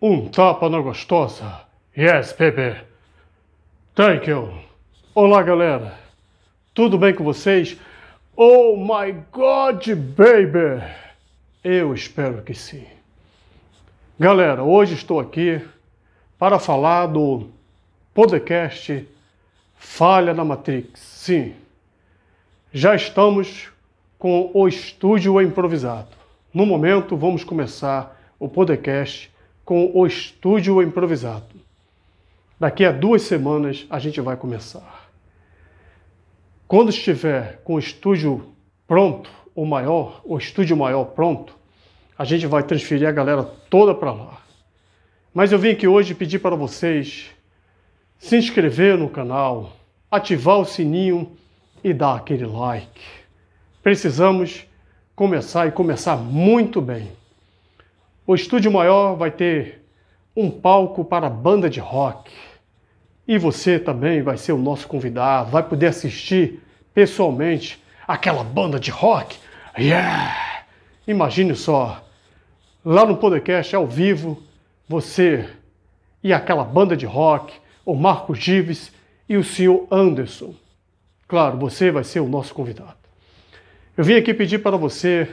Um tapa na gostosa. Yes, baby. Thank you. Olá, galera. Tudo bem com vocês? Oh my God, baby. Eu espero que sim. Galera, hoje estou aqui para falar do podcast Falha na Matrix. Sim, já estamos com o estúdio improvisado. No momento, vamos começar o podcast com o estúdio improvisado. Daqui a duas semanas a gente vai começar. Quando estiver com o estúdio pronto, o maior, o estúdio maior pronto, a gente vai transferir a galera toda para lá. Mas eu vim aqui hoje pedir para vocês se inscrever no canal, ativar o sininho e dar aquele like. Precisamos começar e começar muito bem. O estúdio maior vai ter um palco para banda de rock. E você também vai ser o nosso convidado, vai poder assistir pessoalmente aquela banda de rock. Yeah! Imagine só, lá no podcast ao vivo, você e aquela banda de rock, o Marco Gives e o senhor Anderson. Claro, você vai ser o nosso convidado. Eu vim aqui pedir para você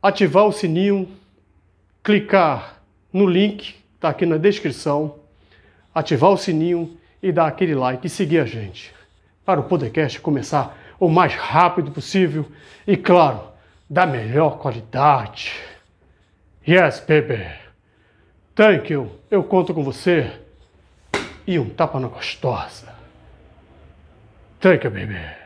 ativar o sininho clicar no link, está aqui na descrição, ativar o sininho e dar aquele like e seguir a gente para o podcast começar o mais rápido possível e, claro, da melhor qualidade. Yes, baby. Thank you. Eu conto com você. E um tapa na gostosa. Thank you, baby.